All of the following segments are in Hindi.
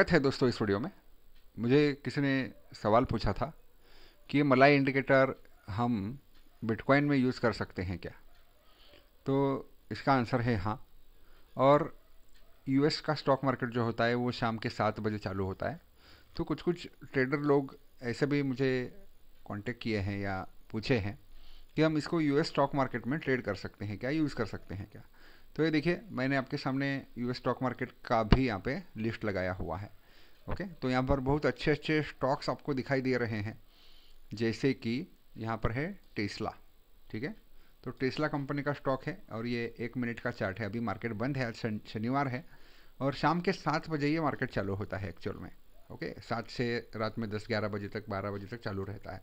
स्वागत है दोस्तों इस वीडियो में मुझे किसी ने सवाल पूछा था कि ये मलाई इंडिकेटर हम बिटकॉइन में यूज़ कर सकते हैं क्या तो इसका आंसर है हाँ और यूएस का स्टॉक मार्केट जो होता है वो शाम के सात बजे चालू होता है तो कुछ कुछ ट्रेडर लोग ऐसे भी मुझे कांटेक्ट किए हैं या पूछे हैं कि हम इसको यूएस स्टॉक मार्केट में ट्रेड कर सकते हैं क्या यूज़ कर सकते हैं क्या तो ये देखिए मैंने आपके सामने यूएस स्टॉक मार्केट का भी यहाँ पे लिस्ट लगाया हुआ है ओके तो यहाँ पर बहुत अच्छे अच्छे स्टॉक्स आपको दिखाई दे रहे हैं जैसे कि यहाँ पर है टेस्ला ठीक है तो टेस्ला कंपनी का स्टॉक है और ये एक मिनट का चार्ट है अभी मार्केट बंद है आज शनिवार है और शाम के सात बजे ये मार्केट चालू होता है एक्चुअल में ओके सात से रात में दस ग्यारह बजे तक बारह बजे तक चालू रहता है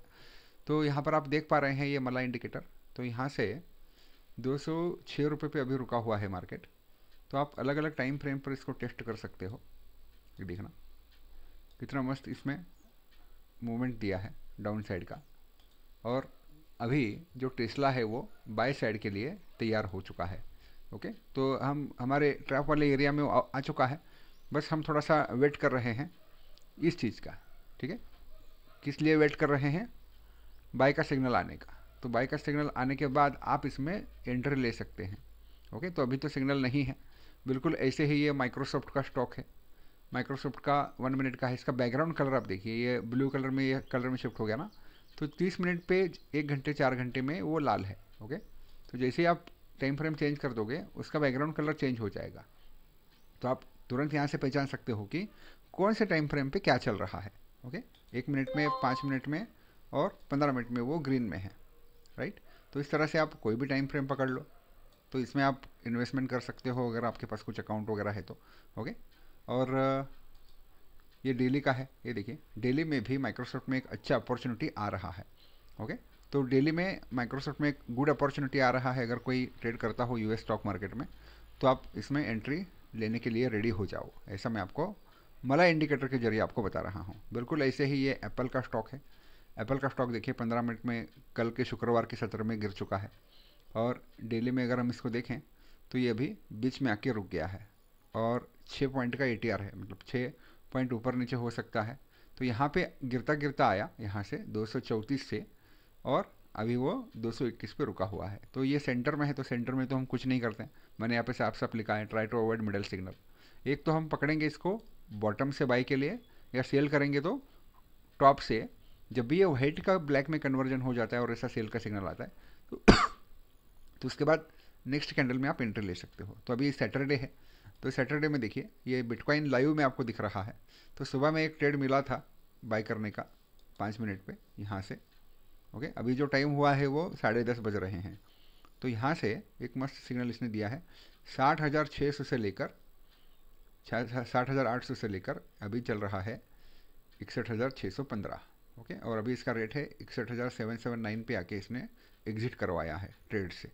तो यहाँ पर आप देख पा रहे हैं ये मला इंडिकेटर तो यहाँ से दो सौ छः रुपये पर अभी रुका हुआ है मार्केट तो आप अलग अलग टाइम फ्रेम पर इसको टेस्ट कर सकते हो ये देखना कितना मस्त इसमें मूवमेंट दिया है डाउन साइड का और अभी जो टेस्ला है वो बाय साइड के लिए तैयार हो चुका है ओके तो हम हमारे ट्रैप वाले एरिया में आ, आ चुका है बस हम थोड़ा सा वेट कर रहे हैं इस चीज़ का ठीक है किस लिए वेट कर रहे हैं बाय का सिग्नल आने का तो बाई का सिग्नल आने के बाद आप इसमें एंट्री ले सकते हैं ओके तो अभी तो सिग्नल नहीं है बिल्कुल ऐसे ही ये माइक्रोसॉफ्ट का स्टॉक है माइक्रोसॉफ्ट का वन मिनट का है इसका बैकग्राउंड कलर आप देखिए ये ब्लू कलर में ये कलर में शिफ्ट हो गया ना तो तीस मिनट पे एक घंटे चार घंटे में वो लाल है ओके तो जैसे ही आप टाइम फ्रेम चेंज कर दोगे उसका बैकग्राउंड कलर चेंज हो जाएगा तो आप तुरंत यहाँ से पहचान सकते हो कि कौन से टाइम फ्रेम पे क्या चल रहा है ओके एक मिनट में पाँच मिनट में और पंद्रह मिनट में वो ग्रीन में है राइट तो इस तरह से आप कोई भी टाइम फ्रेम पकड़ लो तो इसमें आप इन्वेस्टमेंट कर सकते हो अगर आपके पास कुछ अकाउंट वगैरह है तो ओके और ये डेली का है ये देखिए डेली में भी माइक्रोसॉफ्ट में एक अच्छा अपॉर्चुनिटी आ रहा है ओके तो डेली में माइक्रोसॉफ्ट में एक गुड अपॉर्चुनिटी आ रहा है अगर कोई ट्रेड करता हो यूएस स्टॉक मार्केट में तो आप इसमें एंट्री लेने के लिए रेडी हो जाओ ऐसा मैं आपको मला इंडिकेटर के जरिए आपको बता रहा हूँ बिल्कुल ऐसे ही ये एप्पल का स्टॉक है एप्पल का स्टॉक देखिए पंद्रह मिनट में कल के शुक्रवार के सत्र में गिर चुका है और डेली में अगर हम इसको देखें तो ये अभी बीच में आके रुक गया है और छः पॉइंट का ए है मतलब छः पॉइंट ऊपर नीचे हो सकता है तो यहाँ पे गिरता गिरता आया यहाँ से दो से और अभी वो 221 पे रुका हुआ है तो ये सेंटर में है तो सेंटर में तो हम कुछ नहीं करते मैंने यहाँ पे साफ साफ लिखा है try to avoid middle signal एक तो हम पकड़ेंगे इसको बॉटम से बाई के लिए या सेल करेंगे तो टॉप से जब भी ये व्हाइट का ब्लैक में कन्वर्जन हो जाता है और ऐसा सेल का सिग्नल आता है तो, तो उसके बाद नेक्स्ट कैंडल में आप एंट्री ले सकते हो तो अभी सैटरडे है तो सैटरडे में देखिए ये बिटकॉइन लाइव में आपको दिख रहा है तो सुबह में एक ट्रेड मिला था बाय करने का पाँच मिनट पे यहाँ से ओके अभी जो टाइम हुआ है वो साढ़े दस बज रहे हैं तो यहाँ से एक मस्त सिग्नल इसने दिया है साठ हज़ार छः सौ से लेकर साठ हज़ार आठ सौ से लेकर अभी चल रहा है इकसठ हज़ार छः सौ पंद्रह ओके और अभी इसका रेट है इकसठ हज़ार सेवन सेवन नाइन पे आके इसने एग्जिट करवाया है ट्रेड से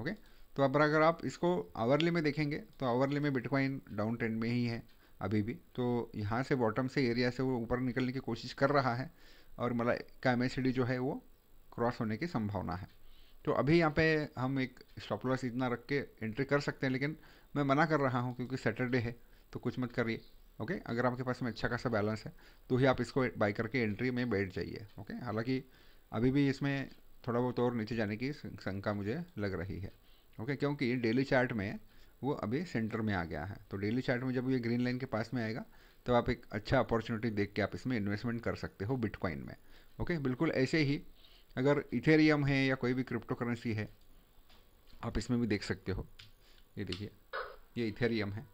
ओके तो अब अगर आप इसको आवरली में देखेंगे तो आवरली में बिटकॉइन डाउन ट्रेंड में ही है अभी भी तो यहाँ से बॉटम से एरिया से वो ऊपर निकलने की कोशिश कर रहा है और मलाई मतलब का एम जो है वो क्रॉस होने की संभावना है तो अभी यहाँ पे हम एक स्टॉप लॉस इतना रख के एंट्री कर सकते हैं लेकिन मैं मना कर रहा हूँ क्योंकि सैटरडे है तो कुछ मत करिए ओके अगर आपके पास में अच्छा खासा बैलेंस है तो ही आप इसको बाई करके एंट्री में बैठ जाइए ओके हालांकि अभी भी इसमें थोड़ा बहुत और नीचे जाने की शंका मुझे लग रही है ओके क्योंकि डेली चार्ट में वो अभी सेंटर में आ गया है तो डेली चार्ट में जब ये ग्रीन लाइन के पास में आएगा तो आप एक अच्छा अपॉर्चुनिटी देख के आप इसमें इन्वेस्टमेंट कर सकते हो बिटकॉइन में ओके बिल्कुल ऐसे ही अगर इथेरियम है या कोई भी क्रिप्टो करेंसी है आप इसमें भी देख सकते हो ये देखिए ये इथेरियम है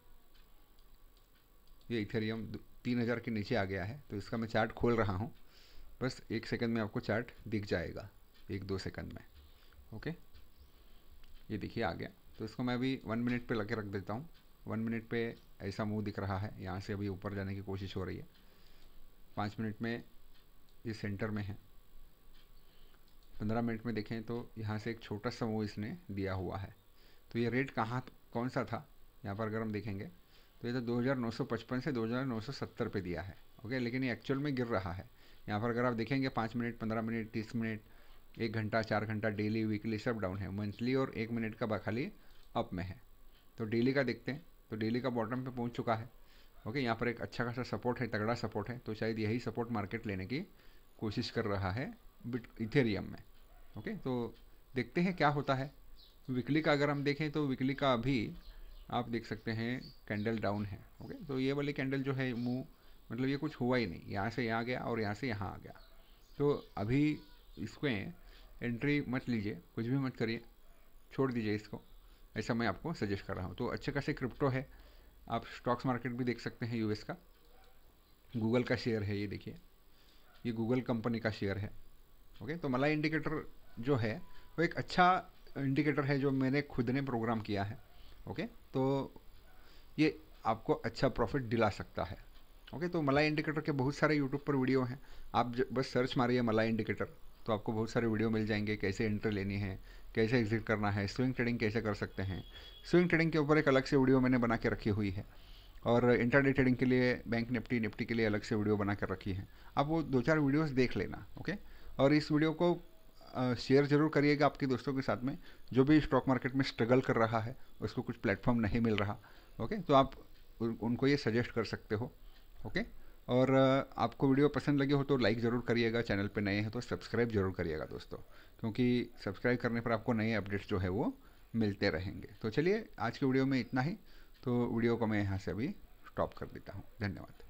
ये इथेरियम तीन हज़ार के नीचे आ गया है तो इसका मैं चार्ट खोल रहा हूँ बस एक सेकंड में आपको चार्ट दिख जाएगा एक दो सेकंड में ओके ये देखिए आ गया तो इसको मैं अभी वन मिनट पे लगे रख देता हूँ वन मिनट पे ऐसा मुंह दिख रहा है यहाँ से अभी ऊपर जाने की कोशिश हो रही है पाँच मिनट में ये सेंटर में है पंद्रह मिनट में देखें तो यहाँ से एक छोटा सा मुँह इसने दिया हुआ है तो ये रेट कहाँ कौन सा था यहाँ पर अगर हम देखेंगे तो ये तो 2955 से 2970 पे दिया है ओके लेकिन ये एक्चुअल में गिर रहा है यहाँ पर अगर आप देखेंगे पाँच मिनट पंद्रह मिनट तीस मिनट एक घंटा चार घंटा डेली वीकली सब डाउन है मंथली और एक मिनट का बखाली अप में है तो डेली का देखते हैं तो डेली का बॉटम पे पहुंच चुका है ओके यहाँ पर एक अच्छा खासा सपोर्ट है तगड़ा सपोर्ट है तो शायद यही सपोर्ट मार्केट लेने की कोशिश कर रहा है बिट इथेरियम में ओके तो देखते हैं क्या होता है वीकली का अगर हम देखें तो वीकली का अभी आप देख सकते हैं कैंडल डाउन है ओके तो ये वाली कैंडल जो है मुँह मतलब ये कुछ हुआ ही नहीं यहाँ से यहाँ गया और यहाँ से यहाँ आ गया तो अभी इसको एंट्री मत लीजिए कुछ भी मत करिए छोड़ दीजिए इसको ऐसा मैं आपको सजेस्ट कर रहा हूँ तो अच्छे खासे क्रिप्टो है आप स्टॉक्स मार्केट भी देख सकते हैं यूएस का गूगल का शेयर है ये देखिए ये गूगल कंपनी का शेयर है ओके तो मलाई इंडिकेटर जो है वो एक अच्छा इंडिकेटर है जो मैंने खुद ने प्रोग्राम किया है ओके तो ये आपको अच्छा प्रॉफिट दिला सकता है ओके तो मलाई इंडिकेटर के बहुत सारे यूट्यूब पर वीडियो हैं आप बस सर्च मारिए मलाई इंडिकेटर तो आपको बहुत सारे वीडियो मिल जाएंगे कैसे एंट्री लेनी है कैसे एग्जिट करना है स्विंग ट्रेडिंग कैसे कर सकते हैं स्विंग ट्रेडिंग के ऊपर एक अलग से वीडियो मैंने बना के रखी हुई है और इंटरनेट ट्रेडिंग के लिए बैंक निफ्टी निफ्टी के लिए अलग से वीडियो बना कर रखी है आप वो दो चार वीडियोस देख लेना ओके और इस वीडियो को शेयर जरूर करिएगा आपके दोस्तों के साथ में जो भी स्टॉक मार्केट में स्ट्रगल कर रहा है उसको कुछ प्लेटफॉर्म नहीं मिल रहा ओके तो आप उनको ये सजेस्ट कर सकते हो ओके और आपको वीडियो पसंद लगे हो तो लाइक ज़रूर करिएगा चैनल पे नए हैं तो सब्सक्राइब जरूर करिएगा दोस्तों क्योंकि सब्सक्राइब करने पर आपको नए अपडेट्स जो है वो मिलते रहेंगे तो चलिए आज के वीडियो में इतना ही तो वीडियो को मैं यहाँ से अभी स्टॉप कर देता हूँ धन्यवाद